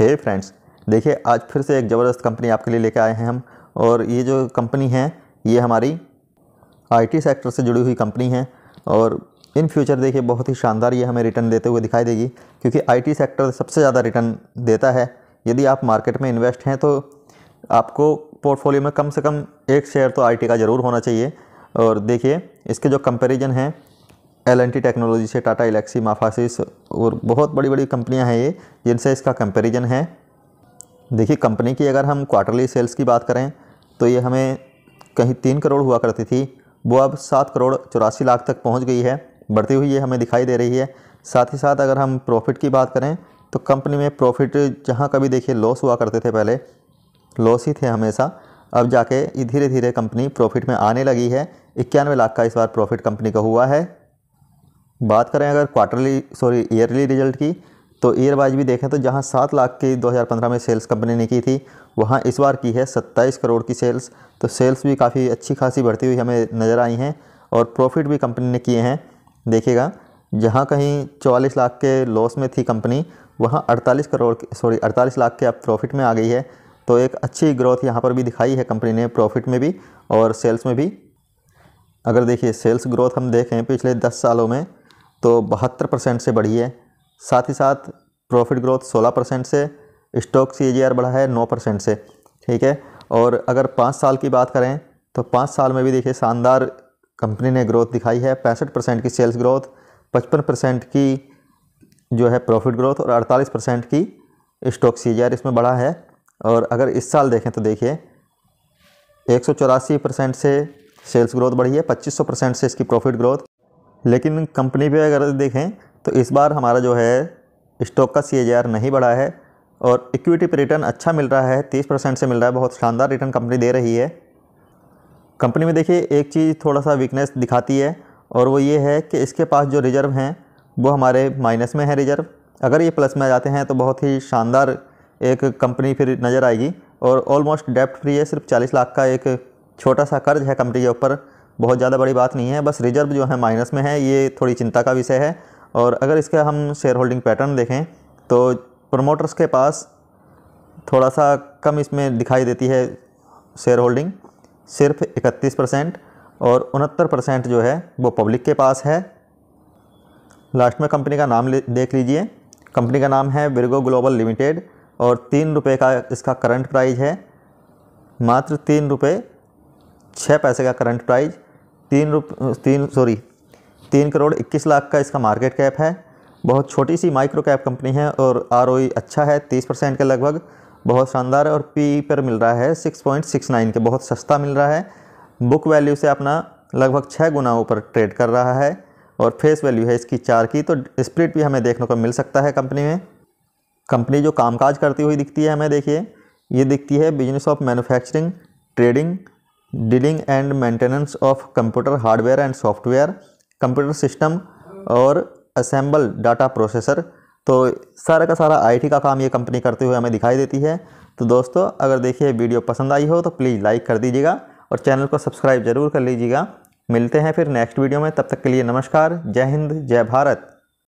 हे friends देखिए आज फिर से एक ज़बरदस्त कंपनी आपके लिए लेकर आए हैं हम और ये जो कंपनी है ये हमारी आईटी सेक्टर से जुड़ी हुई कंपनी है और इन फ्यूचर देखिए बहुत ही शानदार ये हमें रिटर्न देते हुए दिखाई देगी क्योंकि आईटी सेक्टर सबसे ज़्यादा रिटर्न देता है यदि आप मार्केट में इन्वेस्ट हैं तो आपको पोर्टफोलियो में कम से कम एक शेयर तो आई का ज़रूर होना चाहिए और देखिए इसके जो कंपेरिजन हैं एल टेक्नोलॉजी से टाटा इलेक्सी माफासिस और बहुत बड़ी बड़ी कंपनियां हैं ये जिनसे इसका कंपैरिजन है देखिए कंपनी की अगर हम क्वार्टरली सेल्स की बात करें तो ये हमें कहीं तीन करोड़ हुआ करती थी वो अब सात करोड़ चौरासी लाख तक पहुंच गई है बढ़ती हुई ये हमें दिखाई दे रही है साथ ही साथ अगर हम प्रॉफिट की बात करें तो कंपनी में प्रॉफिट जहाँ कभी देखिए लॉस हुआ करते थे पहले लॉस ही थे हमेशा अब जाके धीरे धीरे कंपनी प्रॉफिट में आने लगी है इक्यानवे लाख का इस बार प्रॉफिट कंपनी का हुआ है बात करें अगर क्वार्टरली सॉरी ईयरली रिजल्ट की तो ईयर वाइज भी देखें तो जहां सात लाख की 2015 में सेल्स कंपनी ने की थी वहां इस बार की है सत्ताईस करोड़ की सेल्स तो सेल्स भी काफ़ी अच्छी खासी बढ़ती हुई हमें नज़र आई हैं और प्रॉफिट भी कंपनी ने किए हैं देखिएगा जहाँ कहीं चौवालीस लाख के लॉस में थी कंपनी वहाँ अड़तालीस करोड़ सॉरी अड़तालीस लाख के अब प्रॉफिट में आ गई है तो एक अच्छी ग्रोथ यहाँ पर भी दिखाई है कंपनी ने प्रॉफिट में भी और सेल्स में भी अगर देखिए सेल्स ग्रोथ हम देखें पिछले दस सालों में तो बहत्तर परसेंट से बढ़ी है साथ ही साथ प्रॉफिट ग्रोथ सोलह परसेंट से स्टॉक सी बढ़ा है नौ परसेंट से ठीक है और अगर पाँच साल की बात करें तो पाँच साल में भी देखिए शानदार कंपनी ने ग्रोथ दिखाई है पैंसठ परसेंट की सेल्स ग्रोथ पचपन परसेंट की जो है प्रॉफिट ग्रोथ और अड़तालीस परसेंट की स्टॉक सी इसमें बढ़ा है और अगर इस साल देखें तो देखिए एक परसेंट से सेल्स ग्रोथ बढ़ी है पच्चीस परसेंट से इसकी प्रॉफिट ग्रोथ लेकिन कंपनी पे अगर देखें तो इस बार हमारा जो है स्टॉक का सी नहीं बढ़ा है और इक्विटी पर रिटर्न अच्छा मिल रहा है तीस परसेंट से मिल रहा है बहुत शानदार रिटर्न कंपनी दे रही है कंपनी में देखिए एक चीज़ थोड़ा सा वीकनेस दिखाती है और वो ये है कि इसके पास जो रिज़र्व हैं वो हमारे माइनस में है रिज़र्व अगर ये प्लस में आ जाते हैं तो बहुत ही शानदार एक कंपनी फिर नज़र आएगी और ऑलमोस्ट डेप्ट फ्री है सिर्फ चालीस लाख का एक छोटा सा कर्ज है कंपनी के ऊपर बहुत ज़्यादा बड़ी बात नहीं है बस रिजर्व जो है माइनस में है ये थोड़ी चिंता का विषय है और अगर इसका हम शेयर होल्डिंग पैटर्न देखें तो प्रमोटर्स के पास थोड़ा सा कम इसमें दिखाई देती है शेयर होल्डिंग सिर्फ इकतीस परसेंट और उनहत्तर परसेंट जो है वो पब्लिक के पास है लास्ट में कंपनी का नाम देख लीजिए कंपनी का नाम है विरगो ग्लोबल लिमिटेड और तीन रुपये का इसका करंट प्राइस है मात्र तीन रुपये छः पैसे का करंट प्राइस तीन रुप तीन सॉरी तीन करोड़ इक्कीस लाख का इसका मार्केट कैप है बहुत छोटी सी माइक्रो कैप कंपनी है और आर e अच्छा है तीस परसेंट के लगभग बहुत शानदार और पी e पर मिल रहा है सिक्स पॉइंट सिक्स नाइन के बहुत सस्ता मिल रहा है बुक वैल्यू से अपना लगभग छः गुना ऊपर ट्रेड कर रहा है और फेस वैल्यू है इसकी चार की तो स्प्लिट भी हमें देखने को मिल सकता है कंपनी में कंपनी जो कामकाज करती हुई दिखती है हमें देखिए ये दिखती है business of manufacturing trading dealing and maintenance of computer hardware and software computer system और असेंबल डाटा प्रोसेसर तो सारा का सारा आईटी का काम ये कंपनी करते हुए हमें दिखाई देती है तो दोस्तों अगर देखिए वीडियो पसंद आई हो तो प्लीज़ लाइक कर दीजिएगा और चैनल को सब्सक्राइब ज़रूर कर लीजिएगा मिलते हैं फिर नेक्स्ट वीडियो में तब तक के लिए नमस्कार जय हिंद जय भारत